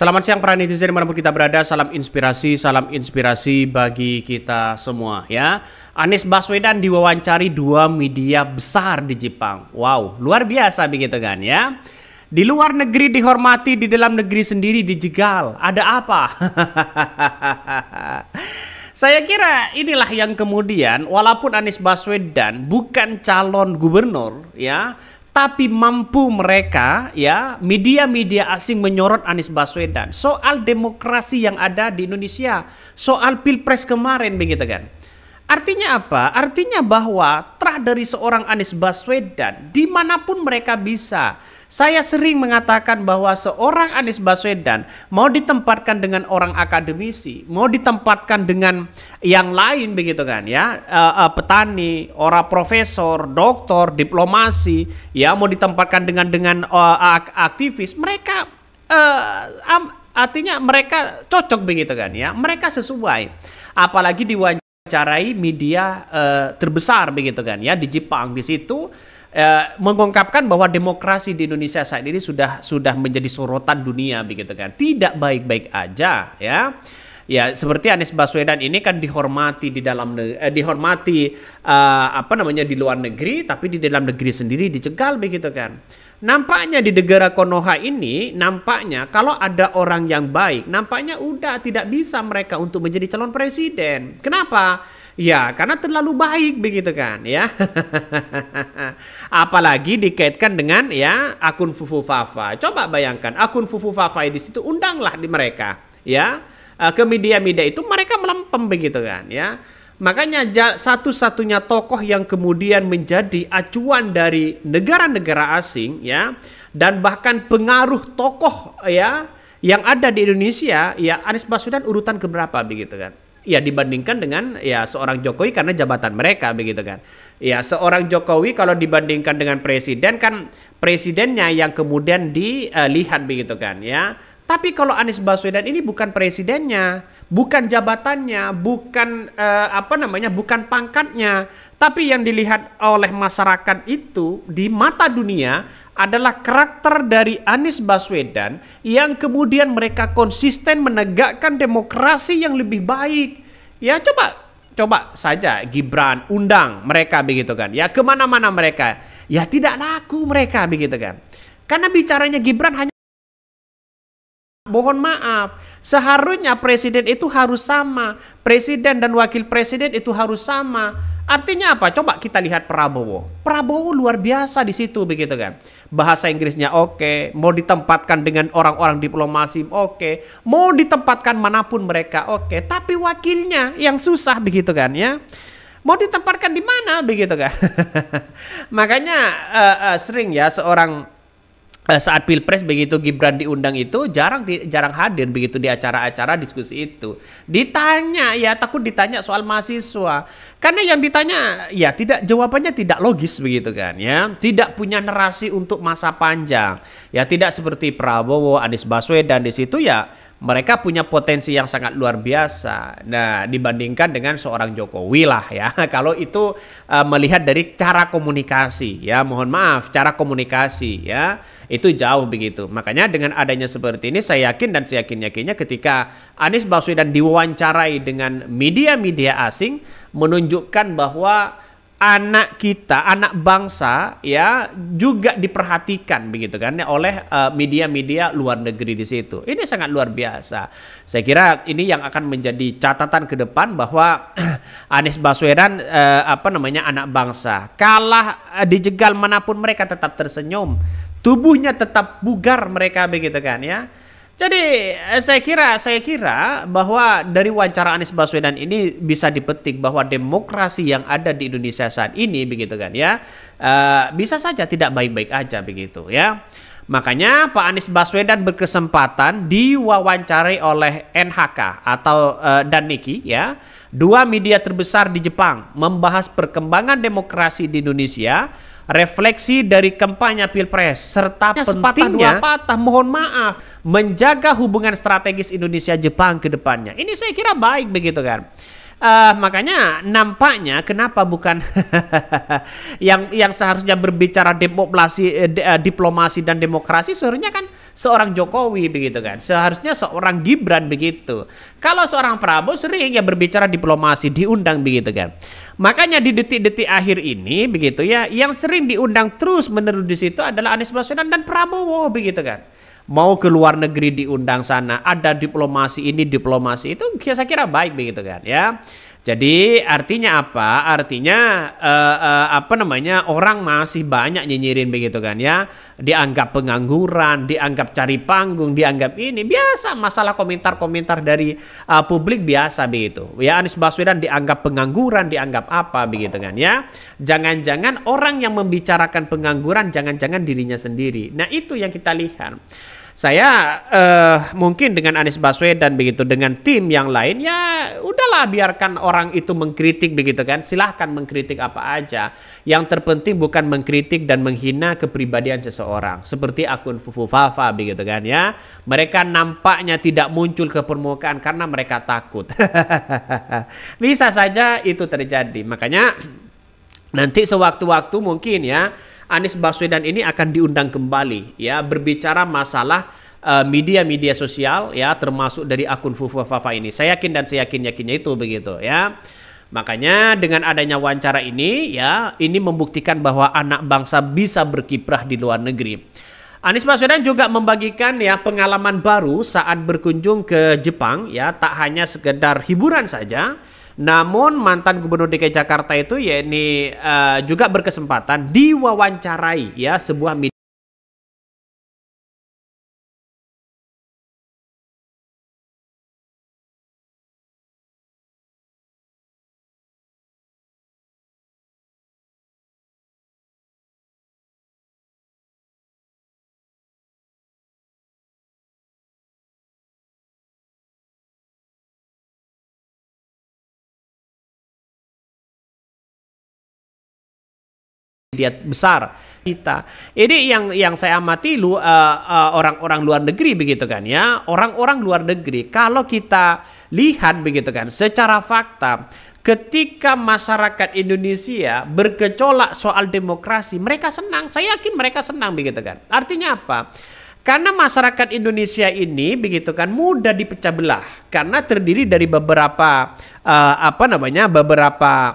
Selamat siang para netizen dimanapun kita berada, salam inspirasi, salam inspirasi bagi kita semua ya. Anies Baswedan diwawancari dua media besar di Jepang. Wow, luar biasa begitu kan ya. Di luar negeri dihormati, di dalam negeri sendiri dijegal. Ada apa? Saya kira inilah yang kemudian walaupun Anies Baswedan bukan calon gubernur ya, tapi mampu mereka ya media-media asing menyorot Anies Baswedan soal demokrasi yang ada di Indonesia soal pilpres kemarin begitu kan Artinya apa? Artinya bahwa terah dari seorang Anies Baswedan dimanapun mereka bisa. Saya sering mengatakan bahwa seorang Anies Baswedan mau ditempatkan dengan orang akademisi, mau ditempatkan dengan yang lain begitu kan ya, uh, uh, petani, orang profesor, doktor, diplomasi, ya mau ditempatkan dengan dengan uh, aktivis, mereka uh, artinya mereka cocok begitu kan ya, mereka sesuai. Apalagi di carai media uh, terbesar begitu kan ya di Jepang di situ uh, mengungkapkan bahwa demokrasi di Indonesia saat ini sudah sudah menjadi sorotan dunia begitu kan tidak baik-baik aja ya ya seperti Anies Baswedan ini kan dihormati di dalam eh, dihormati uh, apa namanya di luar negeri tapi di dalam negeri sendiri dicegal begitu kan Nampaknya di negara Konoha ini, nampaknya kalau ada orang yang baik, nampaknya udah tidak bisa mereka untuk menjadi calon presiden. Kenapa? Ya, karena terlalu baik begitu kan, ya. Apalagi dikaitkan dengan ya akun Fufu Fafa. Coba bayangkan akun Fufu Fafa di situ undanglah di mereka, ya. Eh, ke media-media itu mereka melempem begitu kan, ya Makanya satu-satunya tokoh yang kemudian menjadi acuan dari negara-negara asing ya dan bahkan pengaruh tokoh ya yang ada di Indonesia ya Anies Baswedan urutan keberapa begitu kan? Ya dibandingkan dengan ya seorang Jokowi karena jabatan mereka begitu kan. Ya seorang Jokowi kalau dibandingkan dengan presiden kan presidennya yang kemudian dilihat eh, begitu kan ya. Tapi kalau Anies Baswedan ini bukan presidennya, bukan jabatannya, bukan uh, apa namanya, bukan pangkatnya, tapi yang dilihat oleh masyarakat itu di mata dunia adalah karakter dari Anies Baswedan yang kemudian mereka konsisten menegakkan demokrasi yang lebih baik. Ya coba coba saja Gibran undang mereka begitu kan. Ya kemana-mana mereka. Ya tidak laku mereka begitu kan. Karena bicaranya Gibran hanya mohon maaf. Seharusnya presiden itu harus sama. Presiden dan wakil presiden itu harus sama. Artinya apa? Coba kita lihat Prabowo. Prabowo luar biasa di situ begitu kan. Bahasa Inggrisnya oke, okay. mau ditempatkan dengan orang-orang diplomasi oke, okay. mau ditempatkan manapun mereka oke, okay. tapi wakilnya yang susah begitu kan ya. Mau ditempatkan di mana begitu kan? Makanya uh, uh, sering ya seorang Eh, saat pilpres begitu Gibran diundang itu jarang jarang hadir begitu di acara-acara diskusi itu ditanya ya takut ditanya soal mahasiswa karena yang ditanya ya tidak jawabannya tidak logis begitu kan ya tidak punya narasi untuk masa panjang ya tidak seperti Prabowo Anies Baswedan di situ ya mereka punya potensi yang sangat luar biasa. Nah, dibandingkan dengan seorang Jokowi lah ya. Kalau itu uh, melihat dari cara komunikasi ya, mohon maaf, cara komunikasi ya, itu jauh begitu. Makanya dengan adanya seperti ini saya yakin dan saya yakin-yakinnya ketika Anies Baswedan diwawancarai dengan media-media asing menunjukkan bahwa anak kita, anak bangsa ya juga diperhatikan begitu kan ya oleh eh, media-media uh, luar negeri di situ. Ini sangat luar biasa. Saya kira ini yang akan menjadi catatan ke depan bahwa Anies Baswedan uh, apa namanya anak bangsa. Kalah uh, dijegal manapun mereka tetap tersenyum. Tubuhnya tetap bugar mereka begitu kan ya jadi eh, saya kira saya kira bahwa dari wawancara Anies Baswedan ini bisa dipetik bahwa demokrasi yang ada di Indonesia saat ini begitu kan ya uh, bisa saja tidak baik-baik aja begitu ya. Makanya Pak Anies Baswedan berkesempatan diwawancarai oleh NHK atau uh, dan Niki ya dua media terbesar di Jepang membahas perkembangan demokrasi di Indonesia refleksi dari kampanye Pilpres serta ya, pentingnya dua patah mohon maaf menjaga hubungan strategis Indonesia Jepang ke depannya. Ini saya kira baik begitu kan. Uh, makanya nampaknya kenapa bukan yang yang seharusnya berbicara demokrasi eh, eh, diplomasi dan demokrasi seharusnya kan seorang Jokowi begitu kan. Seharusnya seorang Gibran begitu. Kalau seorang Prabowo sering ya berbicara diplomasi, diundang begitu kan. Makanya di detik-detik akhir ini begitu ya, yang sering diundang terus menerus di situ adalah Anies Baswedan dan Prabowo begitu kan. Mau ke luar negeri diundang sana, ada diplomasi ini, diplomasi itu saya kira baik begitu kan ya. Jadi artinya apa? Artinya uh, uh, apa namanya orang masih banyak nyinyirin begitu kan ya? Dianggap pengangguran, dianggap cari panggung, dianggap ini biasa masalah komentar-komentar dari uh, publik biasa begitu. Ya Anies Baswedan dianggap pengangguran, dianggap apa begitu kan ya? Jangan-jangan orang yang membicarakan pengangguran jangan-jangan dirinya sendiri. Nah itu yang kita lihat saya uh, mungkin dengan Anies Baswedan begitu dengan tim yang lain ya udahlah biarkan orang itu mengkritik begitu kan silahkan mengkritik apa aja yang terpenting bukan mengkritik dan menghina kepribadian seseorang seperti akun Fufu Fafa begitu kan ya mereka nampaknya tidak muncul ke permukaan karena mereka takut bisa saja itu terjadi makanya nanti sewaktu-waktu mungkin ya Anies Baswedan ini akan diundang kembali ya berbicara masalah eh, media-media uh, sosial ya termasuk dari akun Fufa Fafa ini. Saya yakin dan saya yakin yakinnya itu begitu ya. Makanya dengan adanya wawancara ini ya ini membuktikan bahwa anak bangsa bisa berkiprah di luar negeri. Anies Baswedan juga membagikan ya pengalaman baru saat berkunjung ke Jepang ya tak hanya sekedar hiburan saja namun mantan Gubernur DKI Jakarta itu yakni uh, eh, juga berkesempatan diwawancarai ya sebuah media dia besar kita. Ini yang yang saya amati lu eh, eh, orang-orang uh, uh, luar negeri begitu kan ya. Orang-orang luar negeri kalau kita lihat begitu kan secara fakta ketika masyarakat Indonesia berkecolak soal demokrasi, mereka senang. Saya yakin mereka senang begitu kan. Artinya apa? Karena masyarakat Indonesia ini begitu kan mudah dipecah belah karena terdiri dari beberapa uh, apa namanya beberapa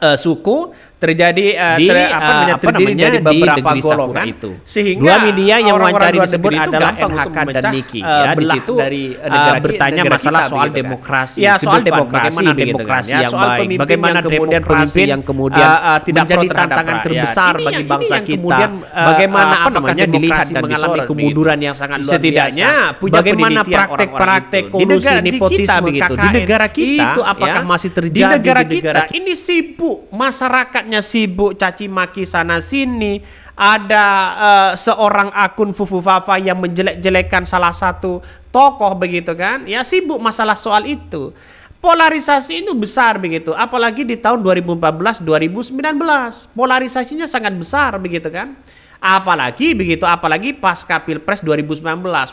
uh, suku terjadi uh, di, ter, apa, eh, apa namanya, apa terdiri namanya, dari beberapa di golongan itu. sehingga dua media yang wawancara disebut itu adalah NHK dan Niki uh, eh, ya di situ dari negara, uh, bertanya negara masalah kita, soal gitu demokrasi ya soal demokrasi gitu kan. Kan, ya, ya, bagaimana demokrasi yang soal baik bagaimana yang kemudian pemimpin yang kemudian uh, uh, tidak menjadi tantangan rakyat. terbesar ini bagi bangsa kita kemudian, uh, bagaimana apa namanya dilihat dan mengalami kemunduran yang sangat luar biasa setidaknya bagaimana praktek-praktek kolusi nepotisme di negara kita itu apakah masih terjadi di negara kita ini sibuk masyarakat sibuk caci maki sana sini ada uh, seorang akun fufu fafa yang menjelek-jelekan salah satu tokoh begitu kan ya sibuk masalah soal itu polarisasi itu besar begitu apalagi di tahun 2014 2019 polarisasinya sangat besar begitu kan apalagi begitu apalagi pasca Pilpres 2019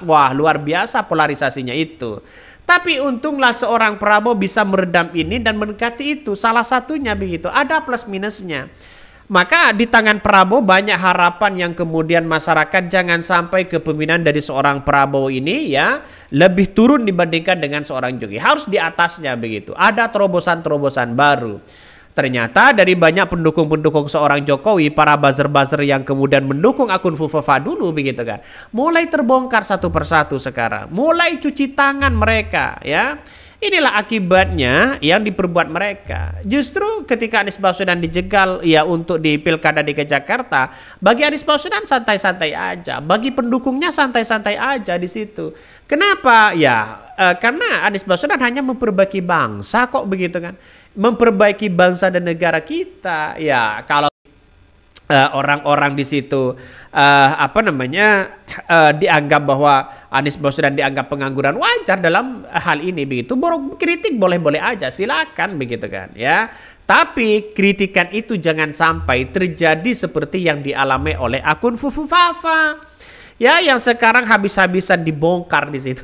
wah luar biasa polarisasinya itu tapi untunglah seorang Prabowo bisa meredam ini dan mendekati itu. Salah satunya begitu. Ada plus minusnya. Maka di tangan Prabowo banyak harapan yang kemudian masyarakat jangan sampai kepemimpinan dari seorang Prabowo ini ya lebih turun dibandingkan dengan seorang Jokowi. Harus di atasnya begitu. Ada terobosan-terobosan baru. Ternyata dari banyak pendukung-pendukung seorang Jokowi, para buzzer-buzzer yang kemudian mendukung akun Fufafa dulu begitu kan. Mulai terbongkar satu persatu sekarang. Mulai cuci tangan mereka ya. Inilah akibatnya yang diperbuat mereka. Justru ketika Anies Baswedan dijegal ya untuk di Pilkada DKI Jakarta, bagi Anies Baswedan santai-santai aja, bagi pendukungnya santai-santai aja di situ. Kenapa? Ya, eh, karena Anies Baswedan hanya memperbaiki bangsa kok begitu kan memperbaiki bangsa dan negara kita. Ya, kalau eh, orang-orang uh, di situ uh, apa namanya uh, dianggap bahwa Anies Baswedan dianggap pengangguran wajar dalam hal ini begitu borok kritik boleh-boleh aja silakan begitu kan ya tapi kritikan itu jangan sampai terjadi seperti yang dialami oleh akun Fufu Fafa Ya, yang sekarang habis-habisan dibongkar di situ.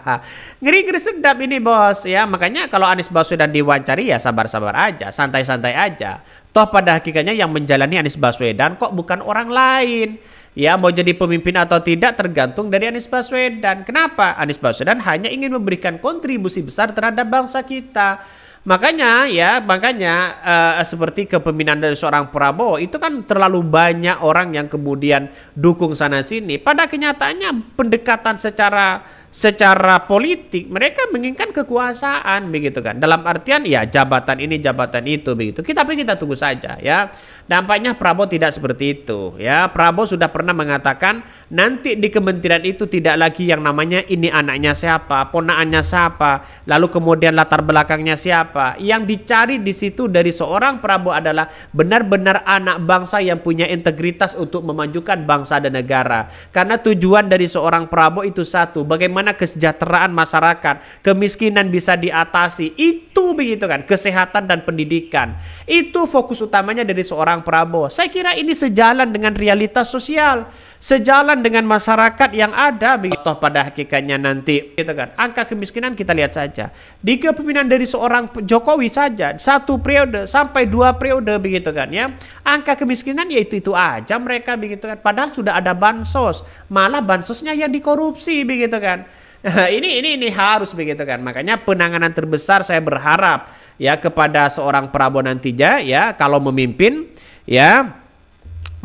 Ngeri-ngeri sedap ini, Bos. Ya, makanya kalau Anies Baswedan diwawancari ya sabar-sabar aja, santai-santai aja. Toh pada hakikatnya yang menjalani Anies Baswedan kok bukan orang lain. Ya, mau jadi pemimpin atau tidak tergantung dari Anies Baswedan. Kenapa? Anies Baswedan hanya ingin memberikan kontribusi besar terhadap bangsa kita. Makanya ya, makanya uh, seperti kepemimpinan dari seorang Prabowo itu kan terlalu banyak orang yang kemudian dukung sana sini. Pada kenyataannya pendekatan secara secara politik mereka menginginkan kekuasaan begitu kan dalam artian ya jabatan ini jabatan itu begitu kita tapi kita tunggu saja ya dampaknya Prabowo tidak seperti itu ya Prabowo sudah pernah mengatakan nanti di kementerian itu tidak lagi yang namanya ini anaknya siapa ponaannya siapa lalu kemudian latar belakangnya siapa yang dicari di situ dari seorang Prabowo adalah benar-benar anak bangsa yang punya integritas untuk memajukan bangsa dan negara karena tujuan dari seorang Prabowo itu satu bagaimana bagaimana kesejahteraan masyarakat, kemiskinan bisa diatasi. Itu begitu kan, kesehatan dan pendidikan. Itu fokus utamanya dari seorang Prabowo. Saya kira ini sejalan dengan realitas sosial sejalan dengan masyarakat yang ada begitu pada hakikatnya nanti gitu kan angka kemiskinan kita lihat saja di kepemimpinan dari seorang Jokowi saja satu periode sampai dua periode begitu kan ya angka kemiskinan yaitu itu aja mereka begitu kan padahal sudah ada bansos malah bansosnya yang dikorupsi begitu kan ini ini ini harus begitu kan. Makanya penanganan terbesar saya berharap ya kepada seorang Prabowo nantinya ya kalau memimpin ya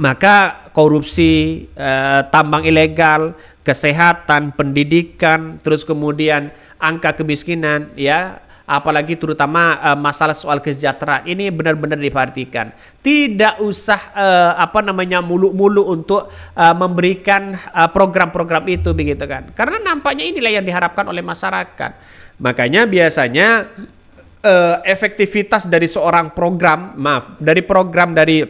maka korupsi, eh, tambang ilegal, kesehatan, pendidikan, terus kemudian angka kemiskinan ya, apalagi terutama eh, masalah soal kesejahteraan ini benar-benar diperhatikan. Tidak usah eh, apa namanya mulu-mulu untuk eh, memberikan eh, program-program eh, itu begitu kan. Karena nampaknya inilah yang diharapkan oleh masyarakat. Makanya biasanya eh, efektivitas dari seorang program, maaf, dari program dari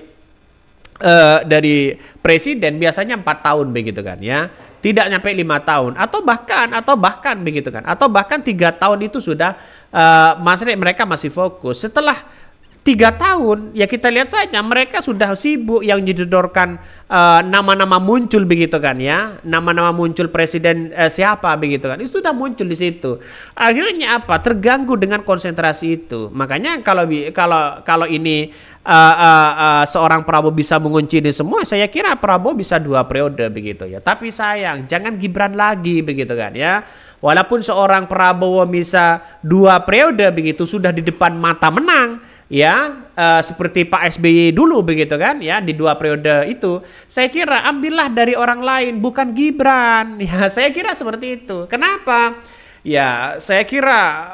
uh, dari presiden biasanya empat tahun begitu kan ya tidak sampai lima tahun atau bahkan atau bahkan begitu kan atau bahkan tiga tahun itu sudah uh, eh, maksudnya mereka masih fokus setelah tiga tahun ya kita lihat saja mereka sudah sibuk yang didodorkan eh, nama-nama uh, muncul begitu kan ya nama-nama muncul presiden uh, siapa begitu kan itu sudah muncul di situ akhirnya apa terganggu dengan konsentrasi itu makanya kalau kalau kalau ini uh, uh, uh, seorang Prabowo bisa mengunci ini semua saya kira Prabowo bisa dua periode begitu ya tapi sayang jangan Gibran lagi begitu kan ya walaupun seorang Prabowo bisa dua periode begitu sudah di depan mata menang ya uh, seperti Pak SBY dulu begitu kan ya di dua periode itu saya kira ambillah dari orang lain bukan Gibran ya saya kira seperti itu kenapa ya saya kira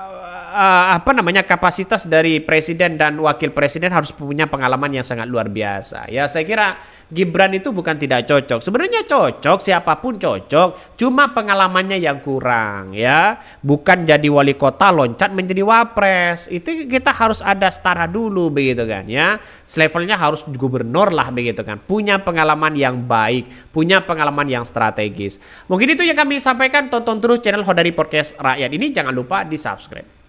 uh, apa namanya kapasitas dari presiden dan wakil presiden harus punya pengalaman yang sangat luar biasa. Ya, saya kira Gibran itu bukan tidak cocok. Sebenarnya cocok, siapapun cocok, cuma pengalamannya yang kurang ya. Bukan jadi wali kota loncat menjadi wapres. Itu kita harus ada setara dulu begitu kan ya. Levelnya harus gubernur lah begitu kan. Punya pengalaman yang baik, punya pengalaman yang strategis. Mungkin itu yang kami sampaikan. Tonton terus channel Hodari Podcast Rakyat ini. Jangan lupa di subscribe.